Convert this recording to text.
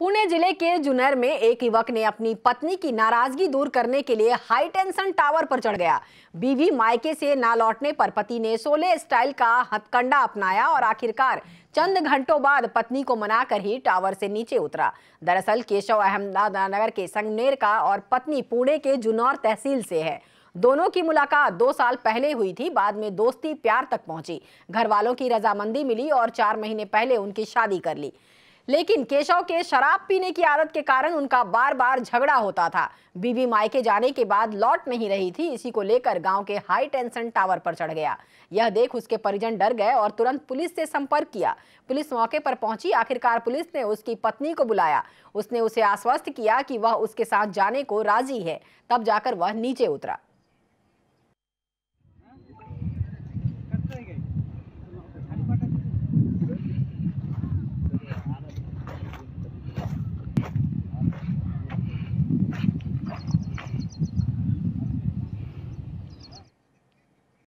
पुणे जिले के जुनर में एक युवक ने अपनी पत्नी की नाराजगी दूर करने के लिए हाई टेंशन टावर पर चढ़ गया बीवी मायके से ना लौटने पर पति ने सोले स्टाइल का हथकंडा अपनाया और आखिरकार चंद घंटों बाद पत्नी को मनाकर ही टावर से नीचे उतरा दरअसल केशव अहमदानगर के संगनेर का और पत्नी पुणे के जुनौर तहसील से है दोनों की मुलाकात दो साल पहले हुई थी बाद में दोस्ती प्यार तक पहुंची घर वालों की रजामंदी मिली और चार महीने पहले उनकी शादी कर ली लेकिन केशव के शराब पीने की आदत के कारण उनका बार बार झगड़ा होता था बीवी मायके जाने के बाद लौट नहीं रही थी इसी को लेकर गांव के हाई टेंशन टावर पर चढ़ गया यह देख उसके परिजन डर गए और तुरंत पुलिस से संपर्क किया पुलिस मौके पर पहुंची आखिरकार पुलिस ने उसकी पत्नी को बुलाया उसने उसे आश्वस्त किया कि वह उसके साथ जाने को राजी है तब जाकर वह नीचे उतरा